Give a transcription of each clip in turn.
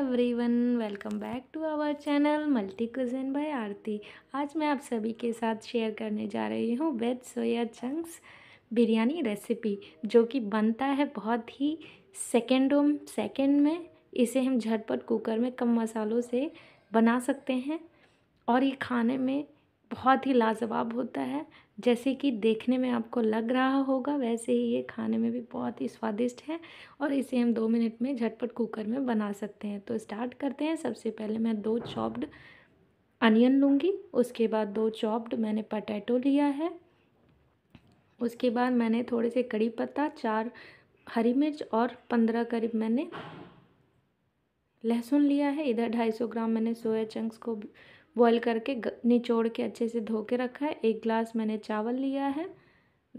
everyone welcome back to our channel multi cuisine by Aarti आज मैं आप सभी के साथ शेयर करने जा रही हूँ veg soya chunks biryani recipe जो कि बनता है बहुत ही सेकेंडों सेकेंड में इसे हम झटपट कुकर में कम मसालों से बना सकते हैं और ये खाने में बहुत ही लाजवाब होता है जैसे कि देखने में आपको लग रहा होगा वैसे ही ये खाने में भी बहुत ही स्वादिष्ट है और इसे हम दो मिनट में झटपट कुकर में बना सकते हैं तो स्टार्ट करते हैं सबसे पहले मैं दो चॉप्ड अनियन लूँगी उसके बाद दो चॉप्ड मैंने पटैटो लिया है उसके बाद मैंने थोड़े से कड़ी पत्ता चार हरी मिर्च और पंद्रह करीब मैंने लहसुन लिया है इधर ढाई सौ ग्राम मैंने सोया चंक्स को बॉईल करके निचोड़ के अच्छे से धो के रखा है एक गिलास मैंने चावल लिया है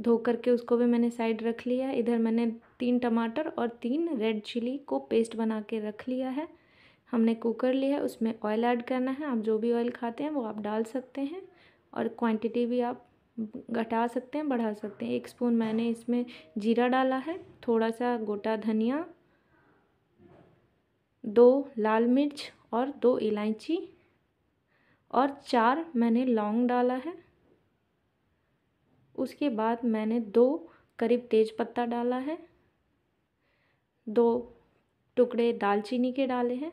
धो करके उसको भी मैंने साइड रख लिया है इधर मैंने तीन टमाटर और तीन रेड चिली को पेस्ट बना के रख लिया है हमने कुकर लिया है उसमें ऑयल ऐड करना है आप जो भी ऑयल खाते हैं वो आप डाल सकते हैं और क्वांटिटी भी आप घटा सकते हैं बढ़ा सकते हैं एक स्पून मैंने इसमें जीरा डाला है थोड़ा सा गोटा धनिया दो लाल मिर्च और दो इलायची और चार मैंने लौंग डाला है उसके बाद मैंने दो करीब तेज पत्ता डाला है दो टुकड़े दालचीनी के डाले हैं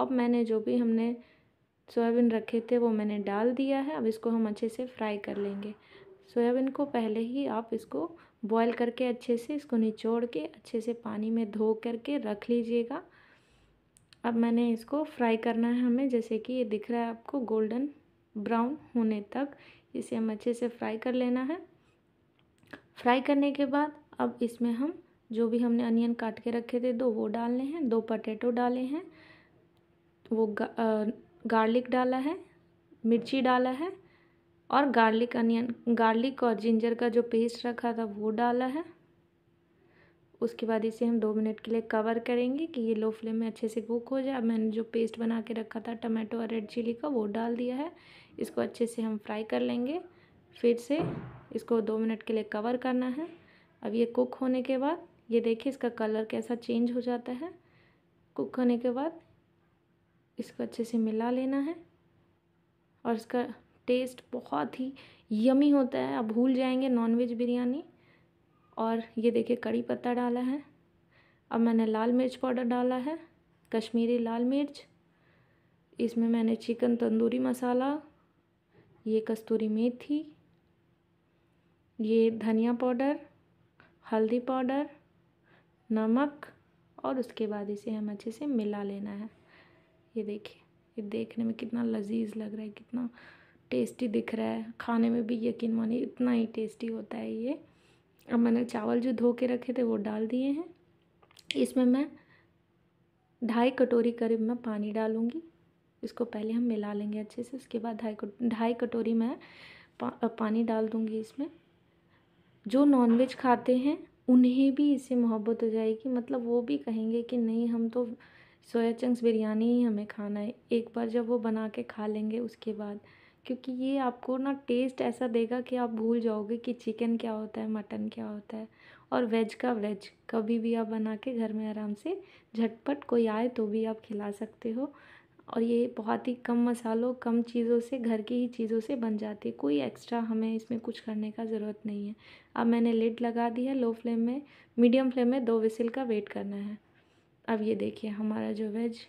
अब मैंने जो भी हमने सोयाबीन रखे थे वो मैंने डाल दिया है अब इसको हम अच्छे से फ्राई कर लेंगे सोयाबीन को पहले ही आप इसको बॉईल करके अच्छे से इसको निचोड़ के अच्छे से पानी में धो करके रख लीजिएगा अब मैंने इसको फ्राई करना है हमें जैसे कि ये दिख रहा है आपको गोल्डन ब्राउन होने तक इसे हम अच्छे से फ्राई कर लेना है फ्राई करने के बाद अब इसमें हम जो भी हमने अनियन काट के रखे थे दो वो डालने हैं दो पटेटो डाले हैं वो गा, गार्लिक डाला है मिर्ची डाला है और गार्लिक अनियन गार्लिक और जिंजर का जो पेस्ट रखा था वो डाला है उसके बाद इसे हम दो मिनट के लिए कवर करेंगे कि ये लो फ्लेम में अच्छे से कुक हो जाए अब मैंने जो पेस्ट बना के रखा था टमाटो और रेड चिली का वो डाल दिया है इसको अच्छे से हम फ्राई कर लेंगे फिर से इसको दो मिनट के लिए कवर करना है अब ये कुक होने के बाद ये देखिए इसका कलर कैसा चेंज हो जाता है कुक होने के बाद इसको अच्छे से मिला लेना है और इसका टेस्ट बहुत ही यमी होता है आप भूल जाएंगे नॉनवेज बिरयानी और ये देखिए कड़ी पत्ता डाला है अब मैंने लाल मिर्च पाउडर डाला है कश्मीरी लाल मिर्च इसमें मैंने चिकन तंदूरी मसाला ये कस्तूरी मेथी ये धनिया पाउडर हल्दी पाउडर नमक और उसके बाद इसे हम अच्छे से मिला लेना है ये देखिए ये देखने में कितना लजीज लग रहा है कितना टेस्टी दिख रहा है खाने में भी यकीन मानिए इतना ही टेस्टी होता है ये अब मैंने चावल जो धो के रखे थे वो डाल दिए हैं इसमें मैं ढाई कटोरी करीब मैं पानी डालूँगी इसको पहले हम मिला लेंगे अच्छे से उसके बाद ढाई ढाई कटोरी मैं पा, पानी डाल दूँगी इसमें जो नॉनवेज खाते हैं उन्हें भी इससे मोहब्बत हो जाएगी मतलब वो भी कहेंगे कि नहीं हम तो सोया चंक्स बिरयानी ही हमें खाना है एक बार जब वो बना के खा लेंगे उसके बाद क्योंकि ये आपको ना टेस्ट ऐसा देगा कि आप भूल जाओगे कि चिकन क्या होता है मटन क्या होता है और वेज का वेज कभी भी आप बना के घर में आराम से झटपट कोई आए तो भी आप खिला सकते हो और ये बहुत ही कम मसालों कम चीज़ों से घर की ही चीज़ों से बन जाती है कोई एक्स्ट्रा हमें इसमें कुछ करने का ज़रूरत नहीं है अब मैंने लिड लगा दी है लो फ्लेम में मीडियम फ्लेम में दो विसिल का वेट करना है अब ये देखिए हमारा जो वेज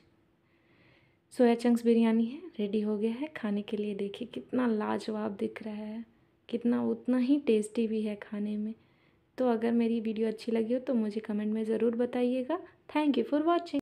सोया चंक्स बिरयानी है रेडी हो गया है खाने के लिए देखिए कितना लाजवाब दिख रहा है कितना उतना ही टेस्टी भी है खाने में तो अगर मेरी वीडियो अच्छी लगी हो तो मुझे कमेंट में ज़रूर बताइएगा थैंक यू फॉर वॉचिंग